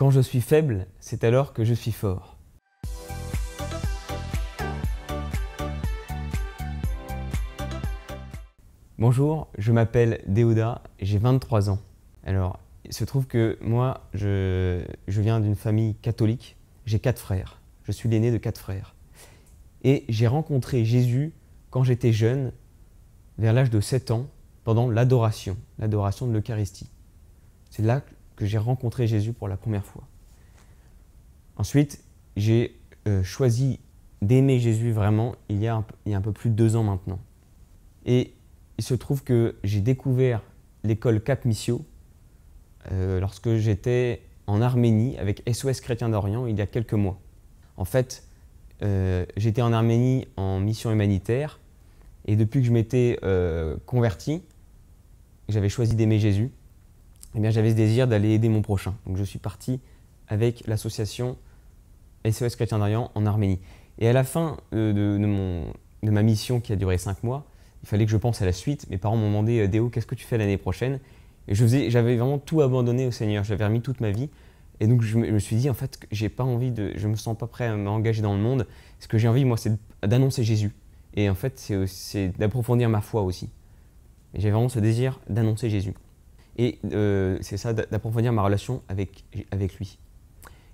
Quand je suis faible, c'est alors que je suis fort. Bonjour, je m'appelle Déoda, j'ai 23 ans. Alors, il se trouve que moi, je, viens d'une famille catholique. J'ai quatre frères. Je suis l'aîné de quatre frères. Et j'ai rencontré Jésus quand j'étais jeune, vers l'âge de 7 ans, pendant l'adoration, l'adoration de l'Eucharistie. C'est là que j'ai rencontré Jésus pour la première fois. Ensuite, j'ai euh, choisi d'aimer Jésus vraiment il y, a un, peu plus de deux ans maintenant. Et il se trouve que j'ai découvert l'école Cap Missio euh, lorsque j'étais en Arménie avec SOS Chrétien d'Orient il y a quelques mois. En fait, euh, j'étais en Arménie en mission humanitaire et depuis que je m'étais converti, j'avais choisi d'aimer Jésus. Eh bien, j'avais ce désir d'aller aider mon prochain. Donc je suis parti avec l'association SOS e Chrétien d'Orient en Arménie. Et à la fin euh, de, mon, de ma mission qui a duré 5 mois, il fallait que je pense à la suite. Mes parents m'ont demandé euh, Déo, qu'est-ce que tu fais l'année prochaine Et j'avais vraiment tout abandonné au Seigneur, j'avais remis toute ma vie. Et donc je me, suis dit en fait, j'ai pas envie de, je me sens pas prêt à m'engager dans le monde. Ce que j'ai envie moi, c'est d'annoncer Jésus. Et en fait, c'est d'approfondir ma foi aussi. j'ai vraiment ce désir d'annoncer Jésus. Et euh, c'est ça, d'approfondir ma relation avec, avec lui.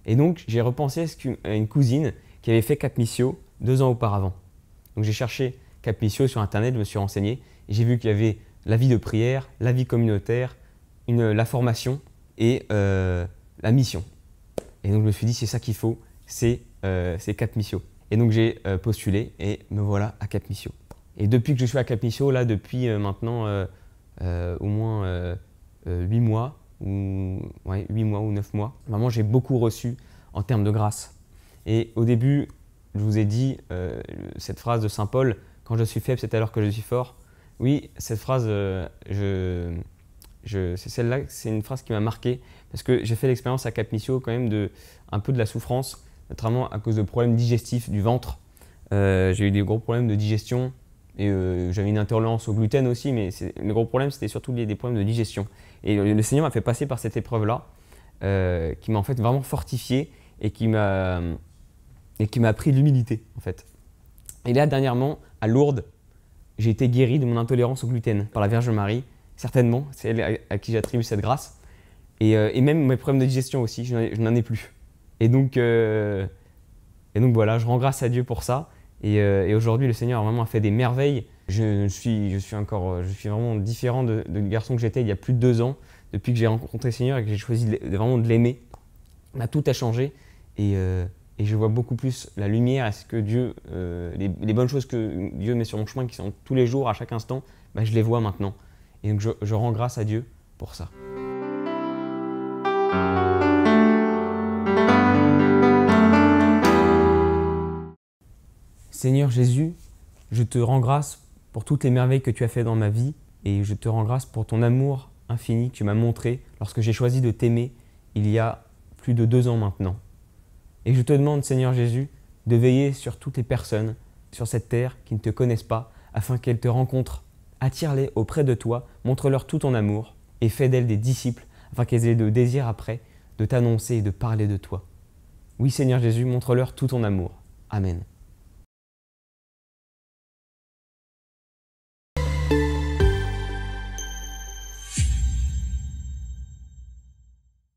Et donc, j'ai repensé à une cousine qui avait fait Cap Missio deux ans auparavant. Donc, j'ai cherché Cap Missio sur Internet, je me suis renseigné, j'ai vu qu'il y avait la vie de prière, la vie communautaire, une, la formation et euh, la mission. Et donc, je me suis dit, c'est ça qu'il faut, c'est euh, Cap Missio. Et donc, j'ai euh, postulé et me voilà à Cap Missio. Et depuis que je suis à Cap Missio, là, depuis maintenant au moins 8 euh, mois ou ouais, mois ou 9 mois, vraiment j'ai beaucoup reçu en termes de grâce. Et au début, je vous ai dit euh, cette phrase de Saint Paul, quand je suis faible, c'est alors que je suis fort. Oui, cette phrase, euh, c'est celle-là, c'est une phrase qui m'a marqué, parce que j'ai fait l'expérience à Cap Missio quand même de un peu de la souffrance, notamment à cause de problèmes digestifs du ventre. j'ai eu des gros problèmes de digestion, et euh, j'avais une intolérance au gluten aussi, mais le gros problème, c'était surtout des problèmes de digestion. Et le, Seigneur m'a fait passer par cette épreuve-là, euh, qui m'a en fait vraiment fortifié et qui m'a euh, appris l'humilité, en fait. Et là, dernièrement, à Lourdes, j'ai été guéri de mon intolérance au gluten par la Vierge Marie, certainement, c'est elle à, qui j'attribue cette grâce. Et, même mes problèmes de digestion aussi, je n'en ai, ai, plus. Et donc, et donc voilà, je rends grâce à Dieu pour ça. Euh, et, aujourd'hui, le Seigneur a vraiment fait des merveilles. Je suis, je suis encore, euh, je suis vraiment différent de, de garçon que j'étais il y a plus de deux ans, depuis que j'ai rencontré le Seigneur et que j'ai choisi vraiment de l'aimer. tout a changé euh, et, je vois beaucoup plus la lumière ce que Dieu, les, bonnes choses que Dieu met sur mon chemin, qui sont tous les jours, à chaque instant, bah, je les vois maintenant. Et donc je, rends grâce à Dieu pour ça. Seigneur Jésus, je te rends grâce pour toutes les merveilles que tu as faites dans ma vie et je te rends grâce pour ton amour infini que tu m'as montré lorsque j'ai choisi de t'aimer il y a plus de deux ans maintenant. Et je te demande, Seigneur Jésus, de veiller sur toutes les personnes sur cette terre qui ne te connaissent pas afin qu'elles te rencontrent. Attire-les auprès de toi, montre-leur tout ton amour et fais d'elles des disciples afin qu'elles aient le désir après de t'annoncer et de parler de toi. Oui Seigneur Jésus, montre-leur tout ton amour. Amen.